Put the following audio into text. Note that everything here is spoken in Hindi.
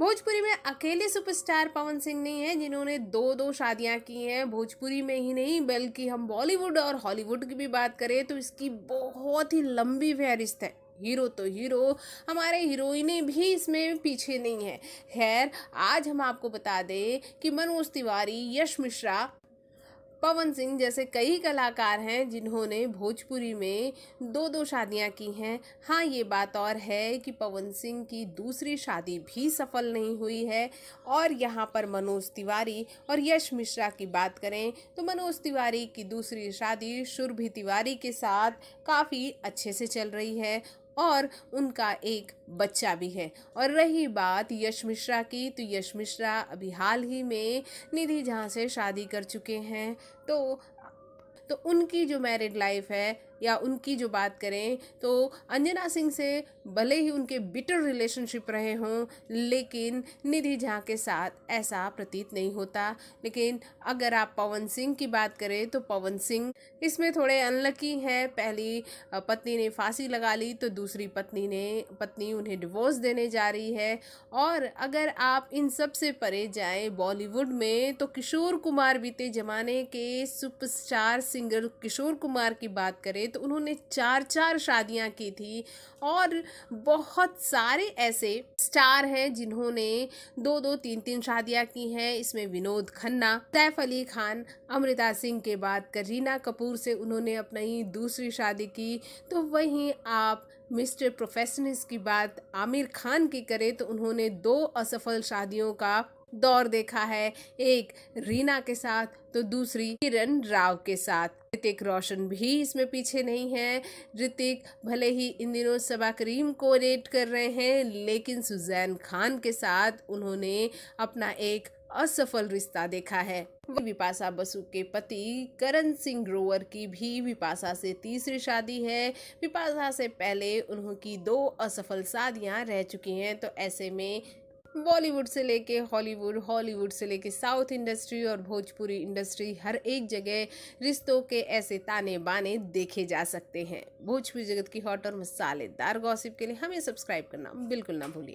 भोजपुरी में अकेले सुपरस्टार पवन सिंह नहीं है जिन्होंने दो दो शादियां की हैं भोजपुरी में ही नहीं बल्कि हम बॉलीवुड और हॉलीवुड की भी बात करें तो इसकी बहुत ही लंबी फहरिस्त है हीरो तो हीरो हमारे हीरोइने भी इसमें पीछे नहीं है खैर आज हम आपको बता दें कि मनोज तिवारी यश मिश्रा पवन सिंह जैसे कई कलाकार हैं जिन्होंने भोजपुरी में दो दो शादियां की हैं हाँ ये बात और है कि पवन सिंह की दूसरी शादी भी सफल नहीं हुई है और यहाँ पर मनोज तिवारी और यश मिश्रा की बात करें तो मनोज तिवारी की दूसरी शादी शुरभि तिवारी के साथ काफ़ी अच्छे से चल रही है और उनका एक बच्चा भी है और रही बात यश मिश्रा की तो यश मिश्रा अभी हाल ही में निधि झा से शादी कर चुके हैं तो तो उनकी जो मैरिड लाइफ है या उनकी जो बात करें तो अंजना सिंह से भले ही उनके बिटर रिलेशनशिप रहे हों लेकिन निधि झा के साथ ऐसा प्रतीत नहीं होता लेकिन अगर आप पवन सिंह की बात करें तो पवन सिंह इसमें थोड़े अनलकी हैं पहली पत्नी ने फांसी लगा ली तो दूसरी पत्नी ने पत्नी उन्हें डिवोर्स देने जा रही है और अगर आप इन सब से परे जाएं बॉलीवुड में तो किशोर कुमार बीते जमाने के सुपरस्टार सिंगर किशोर कुमार की बात करें तो उन्होंने चार चार शादियां की थी और बहुत सारे ऐसे स्टार हैं जिन्होंने दो दो तीन तीन शादियां की हैं इसमें विनोद खन्ना सैफ अली खान अमृता सिंह के बाद करीना कपूर से उन्होंने अपनी दूसरी शादी की तो वहीं आप मिस्टर प्रोफेशनिस्ट की बात आमिर खान की करें तो उन्होंने दो असफल शादियों का दौर देखा है एक रीना के साथ तो दूसरी किरण राव के साथ ऋतिक रोशन भी इसमें पीछे नहीं है ऋतिक भले ही इन दिनों सबा करीम को रेट कर रहे हैं लेकिन सुजैन खान के साथ उन्होंने अपना एक असफल रिश्ता देखा है विपाशा बसु के पति करण सिंह ग्रोवर की भी विपाशा से तीसरी शादी है विपाशा से पहले उन्हों की दो असफल शादियां रह चुकी हैं तो ऐसे में बॉलीवुड से लेके हॉलीवुड हॉलीवुड से लेके साउथ इंडस्ट्री और भोजपुरी इंडस्ट्री हर एक जगह रिश्तों के ऐसे ताने बाने देखे जा सकते हैं भोजपुरी जगत की हॉट और मसालेदार गॉसिप के लिए हमें सब्सक्राइब करना बिल्कुल ना भूलिए